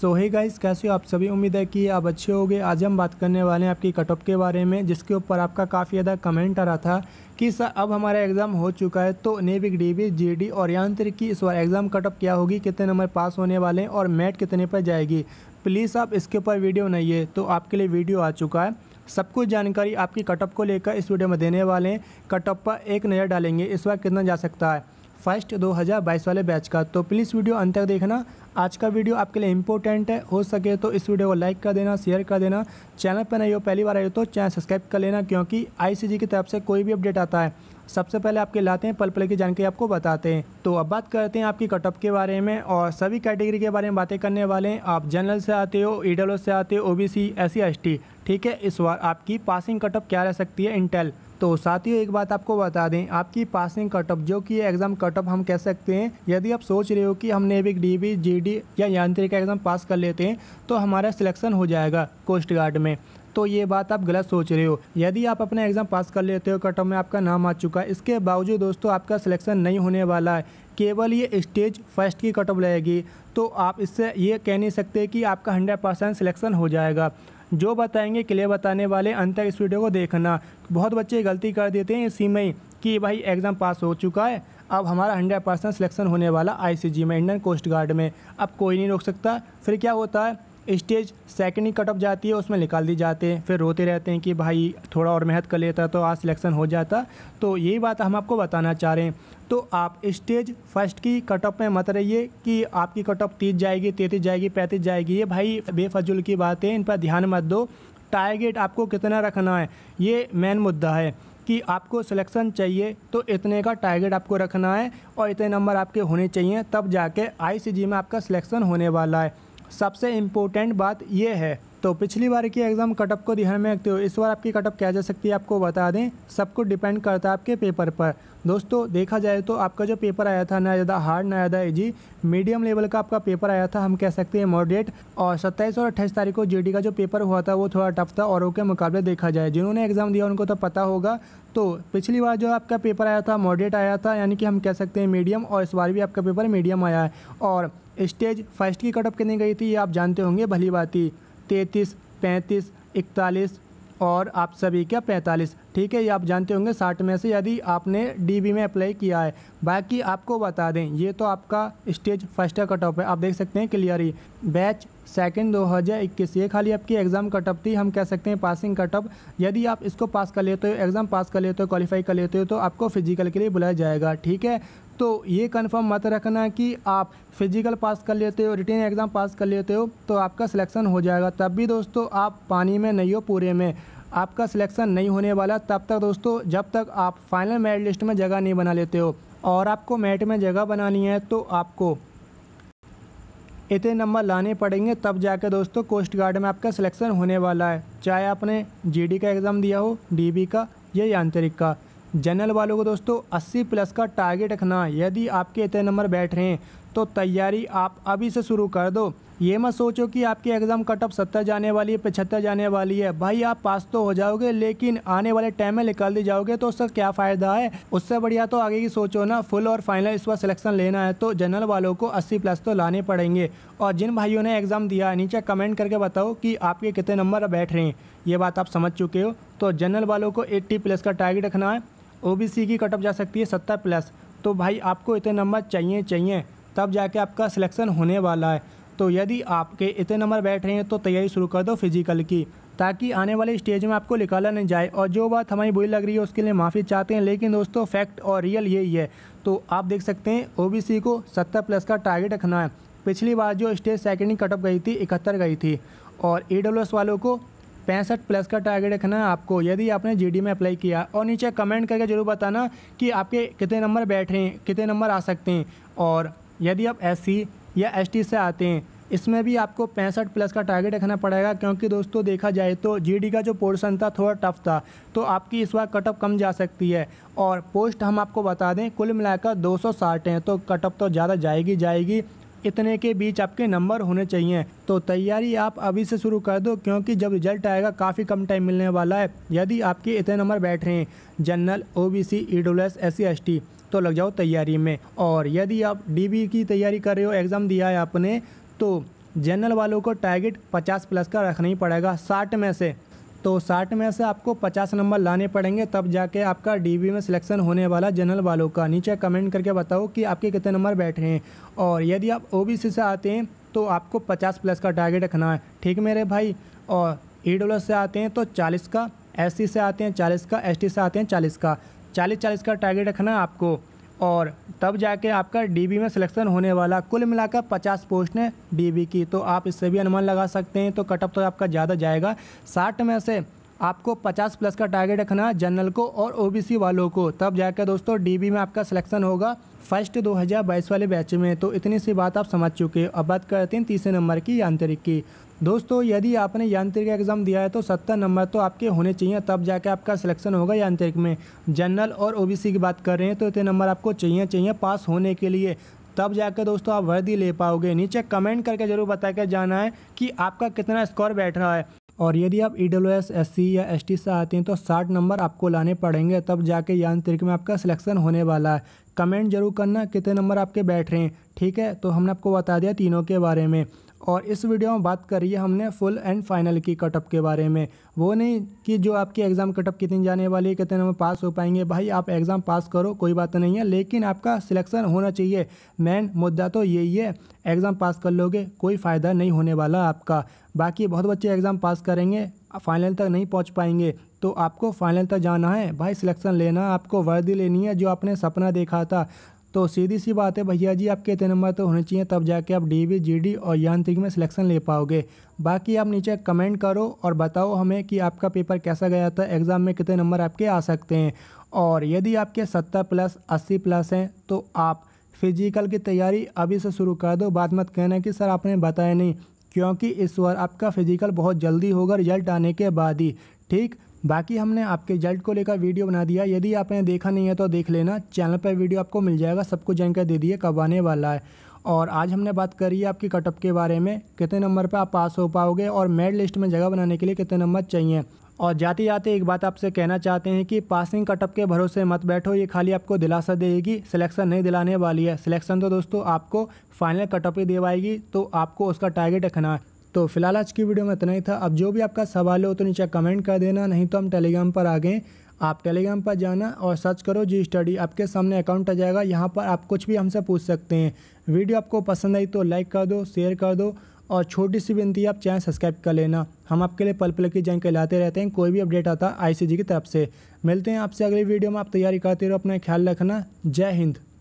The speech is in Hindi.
सो है गाइस कैसे हो आप सभी उम्मीद है कि आप अच्छे गए आज हम बात करने वाले हैं आपकी कट ऑफ के बारे में जिसके ऊपर आपका काफ़ी ज़्यादा कमेंट आ रहा था कि सर अब हमारा एग्ज़ाम हो चुका है तो नेविक डीबी जीडी और यांत्रिक की इस बार एग्ज़ाम कट ऑफ क्या होगी कितने नंबर पास होने वाले हैं और मैट कितने पर जाएगी प्लीज़ आप इसके ऊपर वीडियो नहीं है तो आपके लिए वीडियो आ चुका है सब कुछ जानकारी आपकी कट ऑफ को लेकर इस वीडियो में देने वाले हैं कट ऑफ पर एक नज़र डालेंगे इस बार कितना जा सकता है फर्स्ट 2022 वाले बैच का तो प्लीज़ वीडियो अंत तक देखना आज का वीडियो आपके लिए इंपॉर्टेंट है हो सके तो इस वीडियो को लाइक कर देना शेयर कर देना चैनल पर नहीं हो पहली बार आए तो चैनल सब्सक्राइब कर लेना क्योंकि आईसीजी की तरफ से कोई भी अपडेट आता है सबसे पहले आपके लाते हैं पल पल की जानकारी आपको बताते हैं तो अब बात करते हैं आपकी कटअप के बारे में और सभी कैटेगरी के बारे में बातें करने वाले हैं आप जनरल से आते हो ई e से आते हो ओ बी सी ठीक है इस बार आपकी पासिंग कटअप क्या रह सकती है इंटेल तो साथियों एक बात आपको बता दें आपकी पासिंग कटअप जो कि एग्जाम कटअप हम कह सकते हैं यदि आप सोच रहे हो कि हम नेविक डीबी जीडी या यांत्रिक का एग्जाम पास कर लेते हैं तो हमारा सिलेक्शन हो जाएगा कोस्ट गार्ड में तो ये बात आप गलत सोच रहे हो यदि आप अपना एग्ज़ाम पास कर लेते हो कटअप में आपका नाम आ चुका है इसके बावजूद दोस्तों आपका सिलेक्शन नहीं होने वाला है केवल ये स्टेज फर्स्ट की कटअप रहेगी लगेगी तो आप इससे ये कह नहीं सकते कि आपका हंड्रेड परसेंट सिलेक्शन हो जाएगा जो बताएंगे क्लियर बताने वाले अंत तक इस वीडियो को देखना बहुत बच्चे गलती कर देते हैं इसी में कि भाई एग्ज़ाम पास हो चुका है अब हमारा हंड्रेड परसेंट सिलेक्शन होने वाला आईसीजी में इंडियन कोस्ट गार्ड में अब कोई नहीं रोक सकता फिर क्या होता है स्टेज सेकेंड ही कट ऑफ जाती है उसमें निकाल दी जाते हैं फिर रोते रहते हैं कि भाई थोड़ा और मेहनत कर लेता तो आज सिलेक्शन हो जाता तो यही बात हम आपको बताना चाह रहे हैं तो आप स्टेज फर्स्ट की कट ऑफ में मत रहिए कि आपकी कट ऑफ तीस जाएगी तैंतीस जाएगी पैंतीस जाएगी ये भाई बेफजुल की बात है इन पर ध्यान मत दो टारगेट आपको कितना रखना है ये मेन मुद्दा है कि आपको सिलेक्शन चाहिए तो इतने का टारगेट आपको रखना है और इतने नंबर आपके होने चाहिए तब जाके आईसीजी में आपका सिलेक्शन होने वाला है सबसे इम्पोर्टेंट बात यह है तो पिछली बार की एग्ज़ाम कटअप को ध्यान में रखते हो इस बार आपकी कटअप क्या जा सकती है आपको बता दें सब कुछ डिपेंड करता है आपके पेपर पर दोस्तों देखा जाए तो आपका जो पेपर आया था ना ज़्यादा हार्ड ना ज़्यादा इजी मीडियम लेवल का आपका पेपर आया था हम कह सकते हैं मॉडरेट और सत्ताईस और अट्ठाईस तारीख को जी e का जो पेपर हुआ था वो थोड़ा टफ था औरों के मुकाबले देखा जाए जिन्होंने एग्ज़ाम दिया उनको तो पता होगा तो पिछली बार जो आपका पेपर आया था मॉडरेट आया था यानी कि हम कह सकते हैं मीडियम और इस बार भी आपका पेपर मीडियम आया है और स्टेज फर्स्ट की कटअप कितनी गई थी ये आप जानते होंगे भली बात ही तैंतीस पैंतीस इकतालीस और आप सभी का पैंतालीस ठीक है ये आप जानते होंगे साठ में से यदि आपने डीबी में अप्लाई किया है बाकी आपको बता दें ये तो आपका स्टेज फर्स्ट का कट ऑफ है आप देख सकते हैं क्लियर ही बैच सेकेंड 2021 ये खाली आपकी एग्ज़ाम कटअप थी हम कह सकते हैं पासिंग कटअप यदि आप इसको पास कर लेते हो एग्ज़ाम पास कर लेते हो क्वालिफाई कर लेते हो तो आपको फिजिकल के लिए बुलाया जाएगा ठीक है तो ये कंफर्म मत रखना कि आप फिजिकल पास कर लेते हो रिटेन एग्ज़ाम पास कर लेते हो तो आपका सिलेक्शन हो जाएगा तब भी दोस्तों आप पानी में नहीं हो पूरे में आपका सिलेक्शन नहीं होने वाला तब तक दोस्तों जब तक आप फाइनल मेरिट लिस्ट में जगह नहीं बना लेते हो और आपको मेरिट में जगह बनानी है तो आपको इतने नंबर लाने पड़ेंगे तब जाकर दोस्तों कोस्ट गार्ड में आपका सिलेक्शन होने वाला है चाहे आपने जी का एग्ज़ाम दिया हो डी का या यांत्रिक का जनरल वालों को दोस्तों 80 प्लस का टारगेट रखना यदि आपके इतने नंबर बैठ रहे हैं तो तैयारी आप अभी से शुरू कर दो ये मत सोचो कि आपकी एग्ज़ाम कट ऑफ सत्तर जाने वाली है पचहत्तर जाने वाली है भाई आप पास तो हो जाओगे लेकिन आने वाले टाइम में निकाल दी जाओगे तो उसका क्या फ़ायदा है उससे बढ़िया तो आगे की सोचो ना फुल और फाइनल इस बार सिलेक्शन लेना है तो जनरल वालों को अस्सी प्लस तो लाने पड़ेंगे और जिन भाइयों ने एग्ज़ाम दिया है नीचे कमेंट करके बताओ कि आपके कितने नंबर बैठ रहे हैं ये बात आप समझ चुके हो तो जनरल वालों को एट्टी प्लस का टारगेट रखना है ओ की कट ऑफ जा सकती है सत्तर प्लस तो भाई आपको इतने नंबर चाहिए चाहिए तब जाके आपका सिलेक्शन होने वाला है तो यदि आपके इतने नंबर बैठ रहे हैं तो तैयारी शुरू कर दो फिजिकल की ताकि आने वाले स्टेज में आपको निकाला नहीं जाए और जो बात हमारी बुरी लग रही है उसके लिए माफ़ी चाहते हैं लेकिन दोस्तों फैक्ट और रियल यही है तो आप देख सकते हैं ओबीसी को 70 प्लस का टारगेट रखना है पिछली बार जो स्टेज सेकेंडिंग कटअप गई थी इकहत्तर गई थी और ई वालों को पैंसठ प्लस का टारगेट रखना है आपको यदि आपने जीडी में अप्लाई किया और नीचे कमेंट करके ज़रूर बताना कि आपके कितने नंबर बैठ रहे हैं कितने नंबर आ सकते हैं और यदि आप एस या एस से आते हैं इसमें भी आपको पैंसठ प्लस का टारगेट रखना पड़ेगा क्योंकि दोस्तों देखा जाए तो जीडी का जो पोर्शन था थोड़ा टफ था तो आपकी इस बार कटअप कम जा सकती है और पोस्ट हम आपको बता दें कुल मिलाकर 260 हैं तो कटअप तो ज़्यादा जाएगी जाएगी इतने के बीच आपके नंबर होने चाहिए तो तैयारी आप अभी से शुरू कर दो क्योंकि जब रिजल्ट आएगा काफ़ी कम टाइम मिलने वाला है यदि आपके इतने नंबर बैठ रहे हैं general O B C E W S S C S T तो लग जाओ तैयारी में और यदि आप डी e की तैयारी कर रहे हो एग्ज़ाम दिया है आपने तो जनरल वालों को टारगेट 50 प्लस का रखना ही पड़ेगा 60 में से तो 60 में से आपको 50 नंबर लाने पड़ेंगे तब जाके आपका डीबी e में सिलेक्शन होने वाला जनरल वालों का नीचे कमेंट करके बताओ कि आपके कितने नंबर बैठे हैं और यदि आप ओबीसी से आते हैं तो आपको 50 प्लस का टारगेट रखना है ठीक मेरे भाई और ई e से आते हैं तो चालीस का एस से आते हैं चालीस का एस से आते हैं चालीस का चालीस चालीस का टारगेट रखना आपको और तब जाके आपका डीबी में सिलेक्शन होने वाला कुल मिलाकर पचास पोस्ट है डीबी की तो आप इससे भी अनुमान लगा सकते हैं तो कटअप तो आपका ज़्यादा जाएगा साठ में से आपको 50 प्लस का टारगेट रखना है जनरल को और ओबीसी वालों को तब जाकर दोस्तों डीबी में आपका सिलेक्शन होगा फर्स्ट 2022 वाले बैच में तो इतनी सी बात आप समझ चुके अब बात करते हैं तीसरे नंबर की यांत्रिक की दोस्तों यदि आपने यांत्रिक एग्ज़ाम दिया है तो सत्तर नंबर तो आपके होने चाहिए तब जाके आपका सिलेक्शन होगा यांत्रिक में जनरल और ओ की बात कर रहे हैं तो इतने नंबर आपको चाहिए चाहिए पास होने के लिए तब जाकर दोस्तों आप वर्दी ले पाओगे नीचे कमेंट करके ज़रूर बता के जाना है कि आपका कितना स्कोर बैठ रहा है और यदि आप E W S S C या एस टी से आते हैं तो साठ नंबर आपको लाने पड़ेंगे तब जाके यांत्रिक में आपका सिलेक्शन होने वाला है कमेंट जरूर करना कितने नंबर आपके बैठ रहे हैं ठीक है तो हमने आपको बता दिया तीनों के बारे में और इस वीडियो में बात है हमने फुल एंड फाइनल की कटअप के बारे में वो नहीं कि जो आपकी एग्ज़ाम कटअप कितनी जाने वाली है कितने में पास हो पाएंगे भाई आप एग्ज़ाम पास करो कोई बात नहीं है लेकिन आपका सिलेक्शन होना चाहिए मेन मुद्दा तो यही है एग्ज़ाम पास कर लोगे कोई फ़ायदा नहीं होने वाला आपका बाकी बहुत बच्चे एग्ज़ाम पास करेंगे फाइनल तक नहीं पहुंच पाएंगे तो आपको फाइनल तक जाना है भाई सिलेक्शन लेना आपको वर्दी लेनी है जो आपने सपना देखा था तो सीधी सी बात है भैया जी आपके इतने नंबर तो होने चाहिए तब जाके आप डी जीडी और यांत्रिक में सिलेक्शन ले पाओगे बाकी आप नीचे कमेंट करो और बताओ हमें कि आपका पेपर कैसा गया था एग्ज़ाम में कितने नंबर आपके आ सकते हैं और यदि आपके सत्तर प्लस अस्सी प्लस हैं तो आप फिजिकल की तैयारी अभी से शुरू कर दो बाद मत कहना कि सर आपने बताया नहीं क्योंकि इस बार आपका फिजिकल बहुत जल्दी होगा रिजल्ट आने के बाद ही ठीक बाकी हमने आपके रिजल्ट को लेकर वीडियो बना दिया यदि आपने देखा नहीं है तो देख लेना चैनल पर वीडियो आपको मिल जाएगा सबको जानकारी दे दिए कब आने वाला है और आज हमने बात करी है आपकी कटअप के बारे में कितने नंबर पर आप पास हो पाओगे और मेरिट लिस्ट में जगह बनाने के लिए कितने नंबर चाहिए और जाते जाते एक बात आपसे कहना चाहते हैं कि पासिंग कटअप के भरोसे मत बैठो ये खाली आपको दिलासा देगी सिलेक्शन नहीं दिलाने वाली है सिलेक्शन तो दोस्तों आपको फाइनल कटअप ही देवाएगी तो आपको उसका टारगेट रखना है तो फिलहाल आज की वीडियो में इतना ही था अब जो भी आपका सवाल हो तो नीचे कमेंट कर देना नहीं तो हम टेलीग्राम पर आ गए आप टेलीग्राम पर जाना और सर्च करो जी स्टडी आपके सामने अकाउंट आ जाएगा यहाँ पर आप कुछ भी हमसे पूछ सकते हैं वीडियो आपको पसंद आई तो लाइक कर दो शेयर कर दो और छोटी सी विनती आप चैनल सब्सक्राइब कर लेना हम आपके लिए पल पल की जानकारी लाते रहते हैं कोई भी अपडेट आता है आईसीजी की तरफ से मिलते हैं आपसे अगली वीडियो में आप तैयारी करते रहो अपना ख्याल रखना जय हिंद